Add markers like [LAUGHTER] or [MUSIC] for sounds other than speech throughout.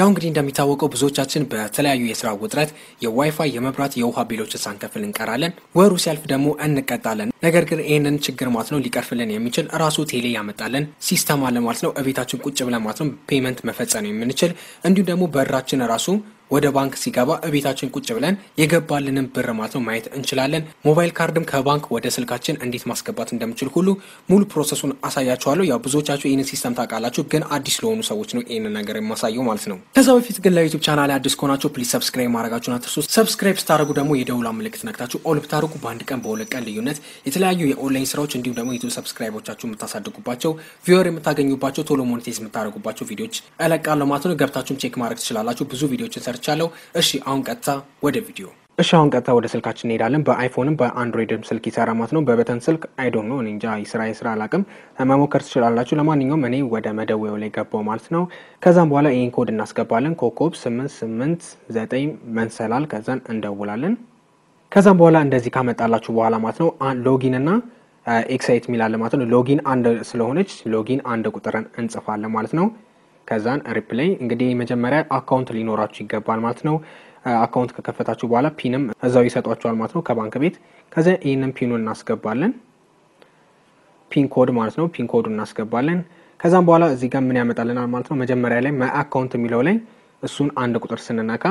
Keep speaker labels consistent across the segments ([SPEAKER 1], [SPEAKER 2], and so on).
[SPEAKER 1] ያው እንግዲህ እንደሚታወቀው ብዙዎቻችን በተለያዩ የስራ ውጥረት የዋይፋይ፣ የመብራት፣ የውሃ ቢሎችን ሳንከፍል እንቀራለን። ወሩ ሲያልፍ ደግሞ እንቀጣለን። ነገር ግን ይህንን ችግር ማለት ነው ሊቀርፍልን የሚችል ራሱ ቴሌ ያመጣለን ሲስተም አለ ማለት ነው። እቤታችን ቁጭ ብለን ማለት ነው ፔመንት መፈጸም የምንችል እንዲሁም ደግሞ በራችን ራሱ ወደ ባንክ ሲገባ እቤታችን ቁጭ ብለን የገባልንን ብር ማለት ነው ማየት እንችላለን። ሞባይል ካርድም ከባንክ ወደ ስልካችን እንዴት ማስገባት እንደምችል ሁሉ ሙሉ ፕሮሰሱን አሳያችኋለሁ። ያው ብዙዎቻችሁ ይህንን ሲስተም ታውቃላችሁ፣ ግን አዲስ ለሆኑ ሰዎች ነው ይህንን ነገር የማሳየው ማለት ነው። ከዛ በፊት ግን ለዩቱብ ቻናል አዲስ ከሆናችሁ ፕሊዝ ሰብስክራይብ ማድረጋችሁን አትርሱ። ሰብስክራይብ ስታደርጉ ደግሞ የደውላ ምልክት ነክታችሁ ኦል ብታደርጉ በአንድ ቀን በሁለት ቀን ልዩነት የተለያዩ የኦንላይን ስራዎች እንዲሁም ደግሞ ዩቱብ ሰብስክራይቦቻችሁ የምታሳድጉባቸው ቪወር የምታገኙባቸው ቶሎ ሞኔቴዝ የምታደርጉባቸው ቪዲዮዎች እለቃለሁ ማለት ነው። ገብታችሁም ቼክ ማድረግ ትችላላችሁ ብዙ ቪዲዮዎችን ቻለው። እሺ አሁን ቀጥታ ወደ ቪዲዮ እሺ አሁን ቀጥታ ወደ ስልካችን እንሄዳለን። በአይፎንም በአንድሮይድም ስልክ ይሰራ ማለት ነው። በበተን ስልክ አይዶም ነው እንጃ ይስራ ይስራ አላቅም፣ መሞከር ትችላላችሁ። ለማንኛውም እኔ ወደ መደወያው ላይ ገባው ማለት ነው። ከዛም በኋላ ይህን ኮድ እናስገባለን። ኮኮብ ስምንት ስምንት ዘጠኝ መንሰላል፣ ከዛን እንደውላለን። ከዛም በኋላ እንደዚህ ካመጣላችሁ በኋላ ማለት ነው ሎጊን እና ኤክሳይት የሚላለ ማለት ነው። ሎጊን አንድ ስለሆነች ሎጊን አንድ ቁጥርን እንጽፋለን ማለት ነው። ከዛን ሪፕላይ እንግዲህ መጀመሪያ አካውንት ሊኖራችሁ ይገባል ማለት ነው። አካውንት ከከፈታችሁ በኋላ ፒንም እዛው ይሰጧችኋል ማለት ነው ከባንክ ቤት። ከዚያ ይህንን ፒኑን እናስገባለን፣ ፒን ኮድ ማለት ነው። ፒን ኮዱ እናስገባለን። ከዛም በኋላ እዚህ ጋር ምን ያመጣልናል ማለት ነው። መጀመሪያ ላይ አካውንት የሚለው ላይ እሱን አንድ ቁጥር ስንነካ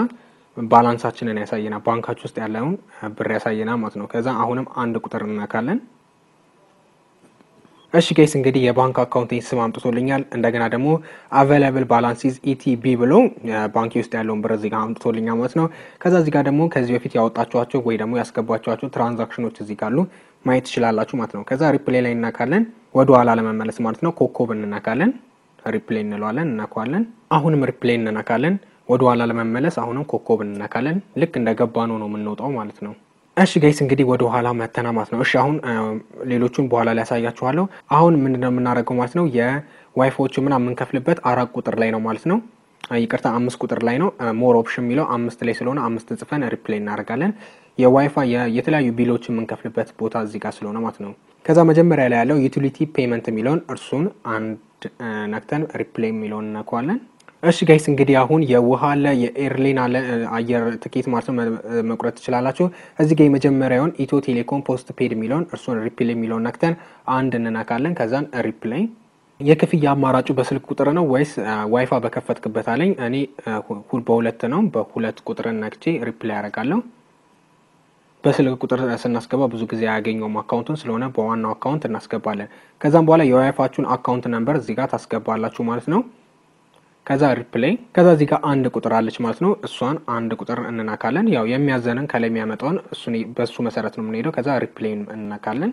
[SPEAKER 1] ባላንሳችንን ያሳየናል፣ ባንካች ውስጥ ያለውን ብር ያሳየናል ማለት ነው። ከዛ አሁንም አንድ ቁጥር እንነካለን። እሺ ጌስ እንግዲህ የባንክ አካውንቴን ስም አምጥቶልኛል። እንደገና ደግሞ አቬላብል ባላንሲዝ ኢቲቢ ብሎ ባንኪ ውስጥ ያለውን ብር እዚጋ አምጥቶልኛል ማለት ነው። ከዛ እዚጋ ደግሞ ከዚህ በፊት ያወጣችኋቸው ወይ ደግሞ ያስገባችኋቸው ትራንዛክሽኖች እዚህ ካሉ ማየት ትችላላችሁ ማለት ነው። ከዛ ሪፕሌ ላይ እናካለን፣ ወደ ኋላ ለመመለስ ማለት ነው። ኮኮብ እንናካለን፣ ሪፕሌ እንለዋለን፣ እናከዋለን። አሁንም ሪፕሌ እንናካለን፣ ወደ ኋላ ለመመለስ አሁንም ኮኮብ እንናካለን። ልክ እንደገባ ነው ነው የምንወጣው ማለት ነው። እሺ ጋይስ እንግዲህ ወደ ኋላ መተና ማለት ነው። እሺ አሁን ሌሎቹን በኋላ ላይ ያሳያችኋለሁ። አሁን ምንድነው የምናደርገው ማለት ነው የዋይፎቹ ምና የምንከፍልበት አራት ቁጥር ላይ ነው ማለት ነው። ይቅርታ አምስት ቁጥር ላይ ነው። ሞር ኦፕሽን የሚለው አምስት ላይ ስለሆነ አምስት ጽፈን ሪፕላይ እናደርጋለን። የዋይፋይ የተለያዩ ቢሎች የምንከፍልበት ቦታ እዚህ ጋር ስለሆነ ማለት ነው። ከዛ መጀመሪያ ላይ ያለው ዩቲሊቲ ፔመንት የሚለውን እርሱን አንድ ነክተን ሪፕላይ የሚለውን እናከዋለን። እሺ ጋይስ እንግዲህ አሁን የውሃ አለ የኤርሊን አለ አየር ትኬት ማለት ነው መቁረጥ ትችላላችሁ። እዚ ጋ የመጀመሪያውን ኢትዮ ቴሌኮም ፖስት ፔድ የሚለውን እርሱን ሪፕሌይ የሚለውን ነክተን አንድ እንነካለን። ከዛን ሪፕላይ የክፍያ አማራጩ በስልክ ቁጥር ነው ወይስ ዋይፋ በከፈትክበት አለኝ። እኔ በሁለት ነው፣ በሁለት ቁጥር ነክቼ ሪፕላይ ያደርጋለሁ። በስልክ ቁጥር ስናስገባ ብዙ ጊዜ አያገኘውም አካውንቱን፣ ስለሆነ በዋናው አካውንት እናስገባለን። ከዛም በኋላ የዋይፋችሁን አካውንት ነንበር እዚጋ ታስገባላችሁ ማለት ነው። ከዛ ሪፕሌይ ከዛ እዚህ ጋር አንድ ቁጥር አለች ማለት ነው። እሷን አንድ ቁጥር እንናካለን። ያው የሚያዘንን ከላይ የሚያመጣውን በሱ መሰረት ነው የምንሄደው። ከዛ ሪፕሌይ እንናካለን።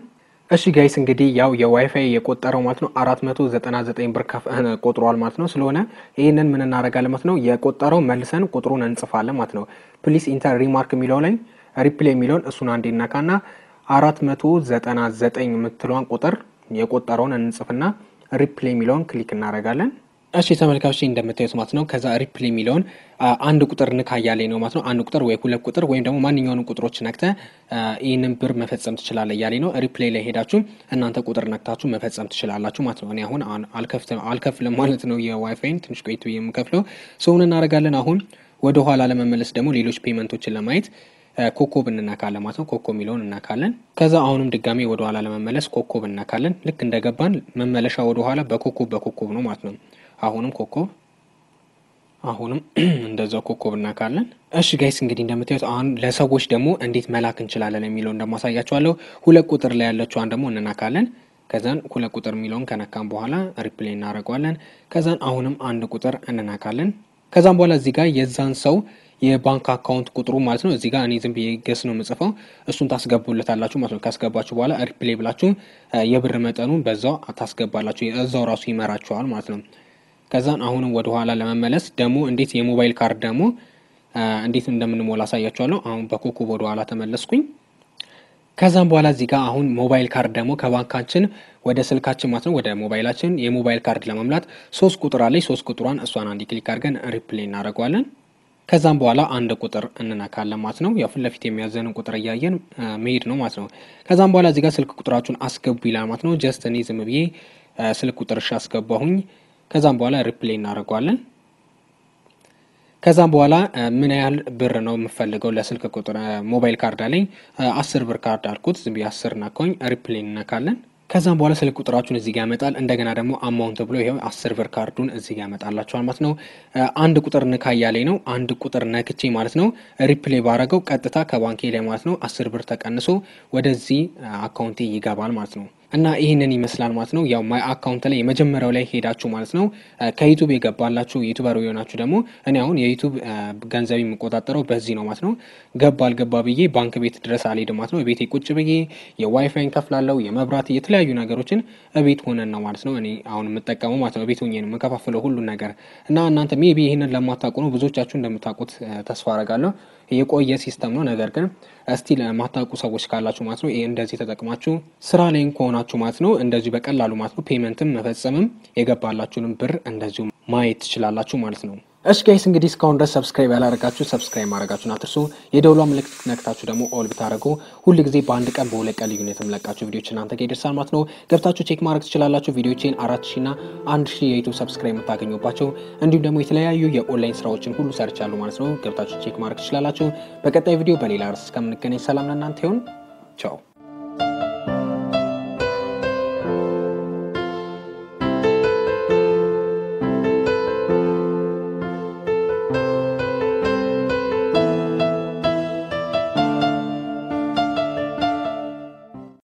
[SPEAKER 1] እሺ ጋይስ እንግዲህ ያው የዋይፋይ የቆጠረው ማለት ነው 499 ብር ቆጥሯል ማለት ነው። ስለሆነ ይህንን ምን እናደርጋለን ማለት ነው የቆጠረው መልሰን ቁጥሩን እንጽፋለን ማለት ነው። ፕሊስ ኢንተር ሪማርክ የሚለው ላይ ሪፕሌይ የሚለውን እሱን አንዴ እናካና 499 የምትለዋን ቁጥር የቆጠረውን እንጽፍና ሪፕሌይ የሚለውን ክሊክ እናደርጋለን። እሺ ተመልካቾች እንደምታዩት ማለት ነው። ከዛ ሪፕል የሚለውን አንድ ቁጥር ንካ እያለኝ ነው ማለት ነው። አንድ ቁጥር ወይ ሁለት ቁጥር ወይም ደግሞ ማንኛውንም ቁጥሮች ነክተ ይህንን ብር መፈጸም ትችላለህ እያለኝ ነው። ሪፕሌይ ላይ ሄዳችሁ እናንተ ቁጥር ነክታችሁ መፈጸም ትችላላችሁ ማለት ነው። እኔ አሁን አልከፍልም ማለት ነው። የዋይፋይን ትንሽ ቆይቶ የምከፍለው ሰውን እናደርጋለን። አሁን ወደኋላ ለመመለስ ደግሞ ሌሎች ፔመንቶችን ለማየት ኮኮብ እንነካለን ማለት ነው። ኮኮብ የሚለውን እናካለን። ከዛ አሁንም ድጋሜ ወደኋላ ለመመለስ ኮኮብ እናካለን ልክ እንደገባን መመለሻ ወደኋላ በኮኮብ በኮኮብ ነው ማለት ነው። አሁንም ኮኮብ አሁንም [CLEARS THROAT] እንደዛው ኮኮብ እናካለን። እሺ ጋይስ እንግዲህ እንደምታዩት አሁን ለሰዎች ደግሞ እንዴት መላክ እንችላለን የሚለውን ደግሞ አሳያችኋለሁ። ሁለት ቁጥር ላይ ያለችዋን ደግሞ እንናካለን። ከዛን ሁለት ቁጥር የሚለውን ከነካም በኋላ ሪፕሌይ እናደርገዋለን። ከዛን አሁንም አንድ ቁጥር እንናካለን። ከዛም በኋላ እዚህ ጋር የዛን ሰው የባንክ አካውንት ቁጥሩ ማለት ነው። እዚህ ጋር እኔ ዝም ብዬ ገስ ነው የምጽፈው። እሱን ታስገቡለታላችሁ ማለት ነው። ካስገባችሁ በኋላ ሪፕሌይ ብላችሁ የብር መጠኑን በዛው ታስገባላችሁ። እዛው ራሱ ይመራችኋል ማለት ነው። ከዛን አሁንም ወደኋላ ለመመለስ ደግሞ እንዴት የሞባይል ካርድ ደግሞ እንዴት እንደምንሞላ አሳያችኋለሁ። አሁን በኮከብ ወደኋላ ተመለስኩኝ። ከዛም በኋላ እዚህ ጋር አሁን ሞባይል ካርድ ደግሞ ከባንካችን ወደ ስልካችን ማለት ነው ወደ ሞባይላችን የሞባይል ካርድ ለመምላት ሶስት ቁጥር አለች። ሶስት ቁጥሯን እሷን አንድ ክሊክ አድርገን ሪፕሌ እናደርገዋለን። ከዛም በኋላ አንድ ቁጥር እንነካለን ማለት ነው። ያው ፊት ለፊት የሚያዘንን ቁጥር እያየን መሄድ ነው ማለት ነው። ከዛም በኋላ እዚህ ጋር ስልክ ቁጥራችሁን አስገቡ ይላል ማለት ነው። ጀስት እኔ ዝም ብዬ ስልክ ቁጥር እሺ አስገባሁኝ። ከዛም በኋላ ሪፕሌይ እናደርገዋለን። ከዛም በኋላ ምን ያህል ብር ነው የምፈልገው ለስልክ ቁጥር ሞባይል ካርድ አለኝ። አስር ብር ካርድ አልኩት። ዝም ብዬ አስር ናከኝ ሪፕሌይ እነካለን። ከዛም በኋላ ስልክ ቁጥራችሁን እዚህ ጋር ያመጣል። እንደገና ደግሞ አማውንት ብሎ ይሄው አስር ብር ካርዱን እዚህ ጋር ያመጣላችኋል ማለት ነው። አንድ ቁጥር ንካ እያለኝ ነው። አንድ ቁጥር ነክቼ ማለት ነው ሪፕሌይ ባረገው ቀጥታ ከባንኬ ላይ ማለት ነው አስር ብር ተቀንሶ ወደዚህ አካውንቴ ይገባል ማለት ነው። እና ይህንን ይመስላል ማለት ነው። ያው ማይ አካውንት ላይ የመጀመሪያው ላይ ሄዳችሁ ማለት ነው ከዩቱብ የገባላችሁ ዩቱበር የሆናችሁ ደግሞ እኔ አሁን የዩቱብ ገንዘብ የምቆጣጠረው በዚህ ነው ማለት ነው። ገባ አልገባ ብዬ ባንክ ቤት ድረስ አልሄድም ማለት ነው። ቤቴ ቁጭ ብዬ የዋይፋይን ከፍላለው፣ የመብራት የተለያዩ ነገሮችን እቤት ሆነን ነው ማለት ነው እኔ አሁን የምጠቀመው ማለት ነው። ቤት ሆኜ ነው የምከፋፍለው ሁሉን ነገር እና እናንተ ሜቢ ይህንን ለማታውቁ ነው ብዙዎቻችሁ እንደምታውቁት ተስፋ አረጋለሁ። የቆየ ሲስተም ነው። ነገር ግን እስቲ ለማታውቁ ሰዎች ካላችሁ ማለት ነው ይሄ እንደዚህ ተጠቅማችሁ ስራ ላይን ከሆናችሁ ማለት ነው እንደዚሁ በቀላሉ ማለት ነው ፔመንትም መፈጸምም የገባላችሁንም ብር እንደዚሁ ማየት ትችላላችሁ ማለት ነው። እሺ ጋይስ እንግዲህ እስካሁን ድረስ ሰብስክራይብ ያላረጋችሁ ሰብስክራይብ ማድረጋችሁን አትርሱ። የደውሏ ምልክት ነክታችሁ ደግሞ ኦል ብታደረጉ ሁል ጊዜ በአንድ ቀን በሁለት ቀን ልዩነት የምለቃችሁ ቪዲዮች እናንተ ጋ ይደርሳል ማለት ነው። ገብታችሁ ቼክ ማድረግ ትችላላችሁ። ቪዲዮችን አራት ሺ ና አንድ ሺ የዩቱብ ሰብስክራይብ የምታገኙባቸው እንዲሁም ደግሞ የተለያዩ የኦንላይን ስራዎችን ሁሉ ሰርቻሉ ማለት ነው። ገብታችሁ ቼክ ማድረግ ትችላላችሁ። በቀጣይ ቪዲዮ በሌላ ርዕስ እስከምንገናኝ ሰላም ለእናንተ ይሁን። ቻው